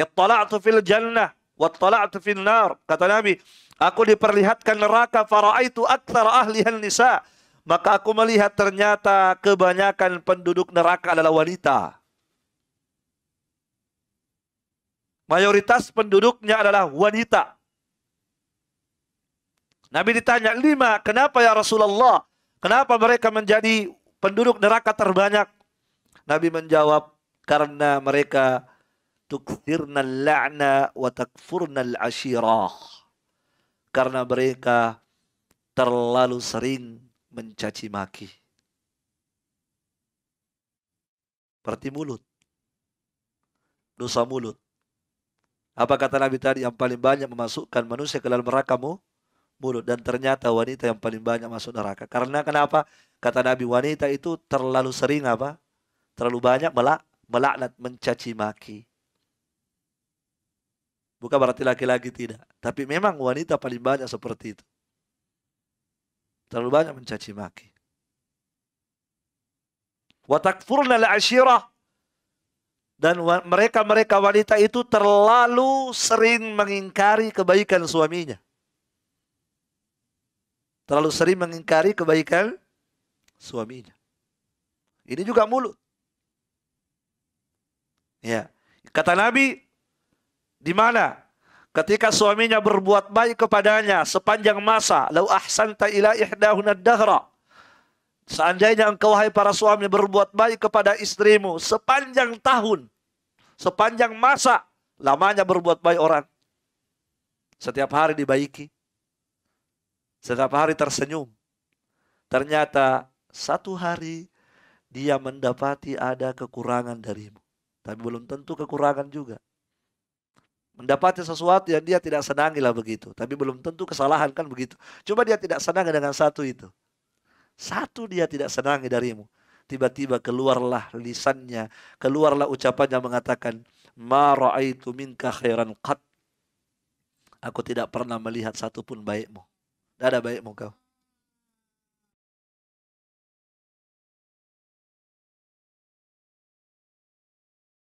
Ittala'tu fil jannah wa ittala'tu fil nar. Kata Nabi, aku diperlihatkan neraka faraitu ahli hal nisa. Maka aku melihat ternyata kebanyakan penduduk neraka adalah wanita. Mayoritas penduduknya adalah wanita. Nabi ditanya, lima, kenapa ya Rasulullah? Kenapa mereka menjadi penduduk neraka terbanyak? Nabi menjawab, karena mereka tukthirna la'na wa takfurna al-ashirah. Karena mereka terlalu sering mencaci maki. Seperti mulut. Dosa mulut. Apa kata Nabi tadi yang paling banyak memasukkan manusia ke dalam neraka mu? Mulut. Dan ternyata wanita yang paling banyak masuk neraka. Karena kenapa? Kata Nabi wanita itu terlalu sering apa? Terlalu banyak melak melaknat, mencaci maki. Bukan berarti laki-laki tidak. Tapi memang wanita paling banyak seperti itu. Terlalu banyak mencaci maki. Watakfurna ashirah Dan mereka-mereka wanita itu terlalu sering mengingkari kebaikan suaminya. Terlalu sering mengingkari kebaikan suaminya. Ini juga mulut. Ya. Kata Nabi, di mana? Ketika suaminya berbuat baik kepadanya sepanjang masa, lau ahsanta ila ihdahuna dahra. Seandainya engkau hai para suami berbuat baik kepada istrimu sepanjang tahun, sepanjang masa, lamanya berbuat baik orang. Setiap hari dibaiki. Setiap hari tersenyum. Ternyata satu hari dia mendapati ada kekurangan darimu. Tapi belum tentu kekurangan juga mendapati sesuatu yang dia tidak lah begitu. Tapi belum tentu kesalahan kan begitu. Coba dia tidak senang dengan satu itu. Satu dia tidak senangi darimu. Tiba-tiba keluarlah lisannya, keluarlah ucapannya mengatakan, "Ma ra'aitu minka khairan qat." Aku tidak pernah melihat satu pun baikmu. Tidak ada baikmu kau.